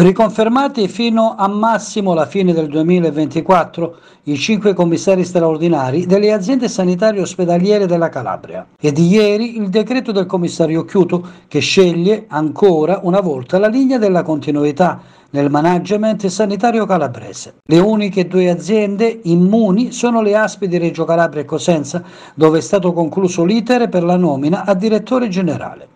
Riconfermati fino a massimo la fine del 2024 i cinque commissari straordinari delle aziende sanitarie ospedaliere della Calabria. E di ieri il decreto del commissario Chiuto che sceglie ancora una volta la linea della continuità nel management sanitario calabrese. Le uniche due aziende immuni sono le ASPI di Reggio Calabria e Cosenza, dove è stato concluso l'iter per la nomina a direttore generale.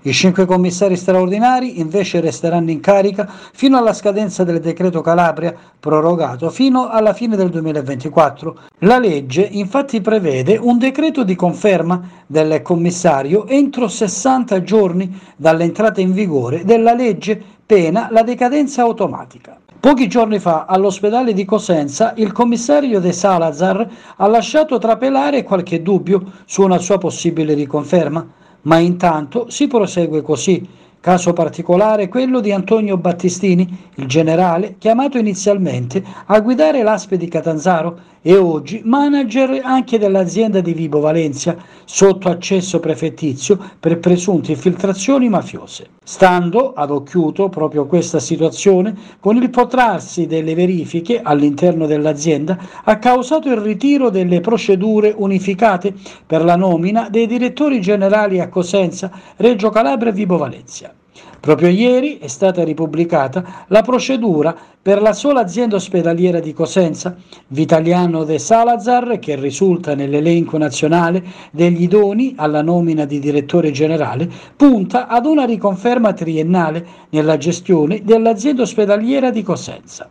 I cinque commissari straordinari invece resteranno in carica fino alla scadenza del decreto Calabria, prorogato fino alla fine del 2024. La legge infatti prevede un decreto di conferma del commissario entro 60 giorni dall'entrata in vigore della legge pena la decadenza automatica. Pochi giorni fa all'ospedale di Cosenza il commissario De Salazar ha lasciato trapelare qualche dubbio su una sua possibile riconferma ma intanto si prosegue così. Caso particolare quello di Antonio Battistini, il generale chiamato inizialmente a guidare l'Aspe di Catanzaro e oggi manager anche dell'azienda di Vibo Valencia, sotto accesso prefettizio per presunte infiltrazioni mafiose stando ad occhiuto proprio questa situazione con il protrarsi delle verifiche all'interno dell'azienda ha causato il ritiro delle procedure unificate per la nomina dei direttori generali a Cosenza, Reggio Calabria e Vibo Valencia. Proprio ieri è stata ripubblicata la procedura per la sola azienda ospedaliera di Cosenza, Vitaliano De Salazar, che risulta nell'elenco nazionale degli idoni alla nomina di direttore generale, punta ad una riconferma triennale nella gestione dell'azienda ospedaliera di Cosenza.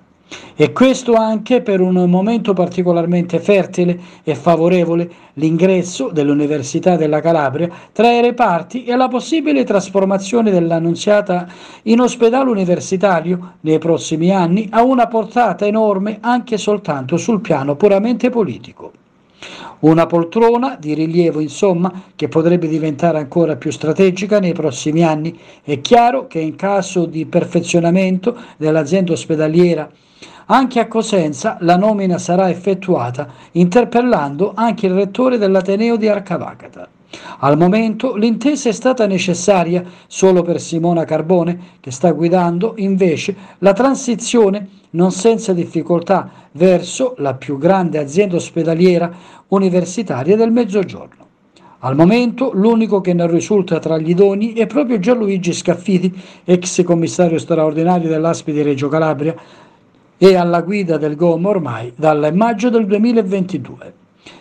E questo anche per un momento particolarmente fertile e favorevole l'ingresso dell'Università della Calabria tra i reparti e la possibile trasformazione dell'annunziata in ospedale universitario nei prossimi anni ha una portata enorme anche soltanto sul piano puramente politico. Una poltrona di rilievo, insomma, che potrebbe diventare ancora più strategica nei prossimi anni. È chiaro che in caso di perfezionamento dell'azienda ospedaliera anche a Cosenza la nomina sarà effettuata interpellando anche il rettore dell'Ateneo di Arcavacata. Al momento l'intesa è stata necessaria solo per Simona Carbone, che sta guidando invece la transizione non senza difficoltà verso la più grande azienda ospedaliera universitaria del Mezzogiorno. Al momento l'unico che ne risulta tra gli idoni è proprio Gianluigi Scaffiti, ex commissario straordinario dell'ASPI di Reggio Calabria e alla guida del GOM ormai dal maggio del 2022.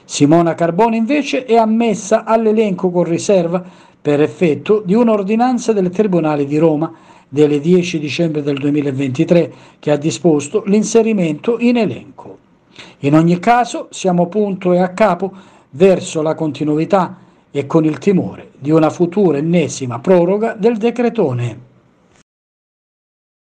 Simona Carbone invece è ammessa all'elenco con riserva per effetto di un'ordinanza del Tribunale di Roma del 10 dicembre del 2023 che ha disposto l'inserimento in elenco. In ogni caso siamo punto e a capo verso la continuità e con il timore di una futura ennesima proroga del decretone.